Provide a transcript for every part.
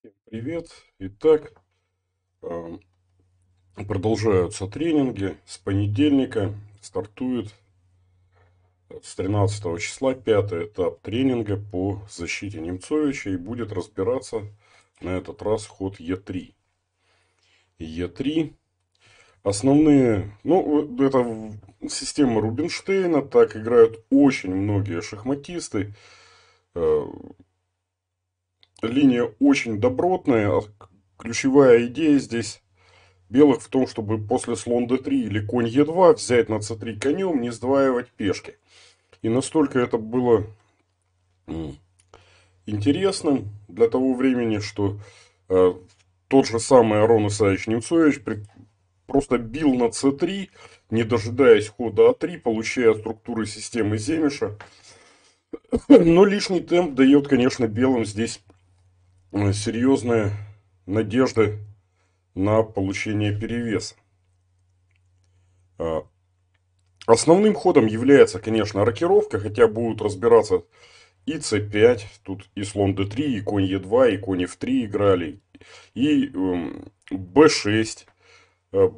Всем привет! Итак, эм, продолжаются тренинги. С понедельника стартует э, с 13 числа пятый этап тренинга по защите Немцовича и будет разбираться на этот раз ход Е3. Е3. Основные, ну, это система Рубинштейна, так играют очень многие шахматисты э, линия очень добротная. А ключевая идея здесь белых в том, чтобы после слон d3 или конь e2 взять на c3 конем, не сдваивать пешки. И настолько это было интересным для того времени, что э, тот же самый Арон Исаевич Немцович при, просто бил на c3, не дожидаясь хода а3, получая структуры системы Земиша. Но лишний темп дает, конечно, белым здесь Э, серьезные надежды на получение перевеса. А, основным ходом является, конечно, рокировка, хотя будут разбираться и c5, тут и слон d3, и конь e2, и конь f3 играли, и b6. Эм,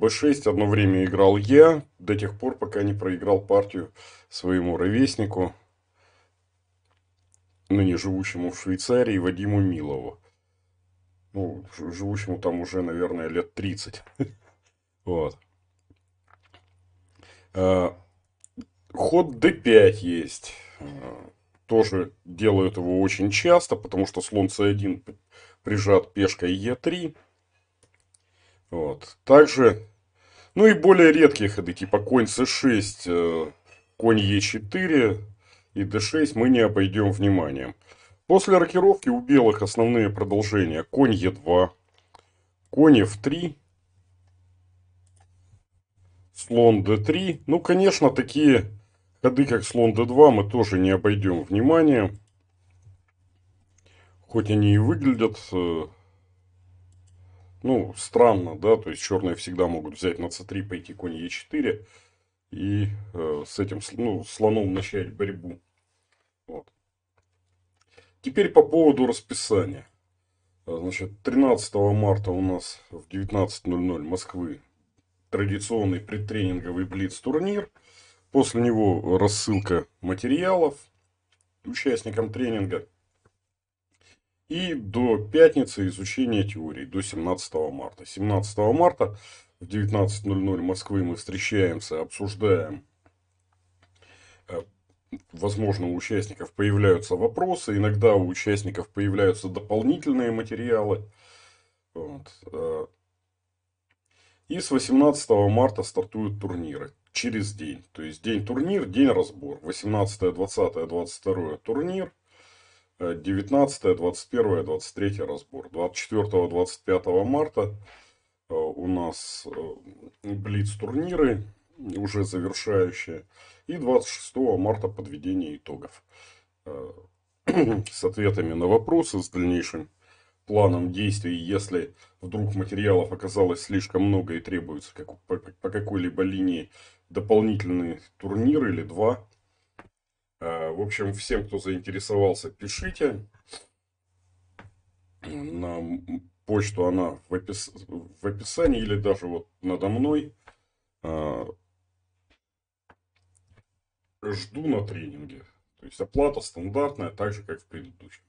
b6 э, одно время играл я, до тех пор, пока не проиграл партию своему ровеснику – ныне живущему в Швейцарии Вадиму Милову. Ну, живущему там уже, наверное, лет 30. Вот. А, ход d5 есть. А, тоже делают его очень часто, потому что слон c1 прижат пешкой e3. Вот. Также, ну и более редкие ходы, типа конь c6, э, конь e4, и d6 мы не обойдем вниманием. После рокировки у белых основные продолжения. Конь e2, конь f3, слон d3. Ну, конечно, такие ходы, как слон d2, мы тоже не обойдем вниманием. Хоть они и выглядят, э, ну, странно, да, то есть черные всегда могут взять на c3, пойти конь e4 и э, с этим ну, слоном начать борьбу. Теперь по поводу расписания. А, значит, 13 марта у нас в 19.00 Москвы традиционный предтренинговый блиц-турнир. После него рассылка материалов участникам тренинга. И до пятницы изучение теории, до 17 марта. 17 марта в 19.00 Москвы мы встречаемся, обсуждаем возможно, у участников появляются вопросы, иногда у участников появляются дополнительные материалы. Вот. Э. И с 18 марта стартуют турниры через день. То есть день турнир, день разбор. 18, 20, 22 турнир. 19, 21, 23 разбор. 24, 25 марта э, у нас э, блиц-турниры уже завершающая, и 26 марта подведение итогов э, с ответами на вопросы, с дальнейшим планом действий, если вдруг материалов оказалось слишком много и требуется как, по, по какой-либо линии дополнительный турнир или два. Э, в общем, всем, кто заинтересовался, пишите. На почту она в, опис... в описании или даже вот надо мной. Э, жду на тренинге. То есть оплата стандартная, так же, как в предыдущем.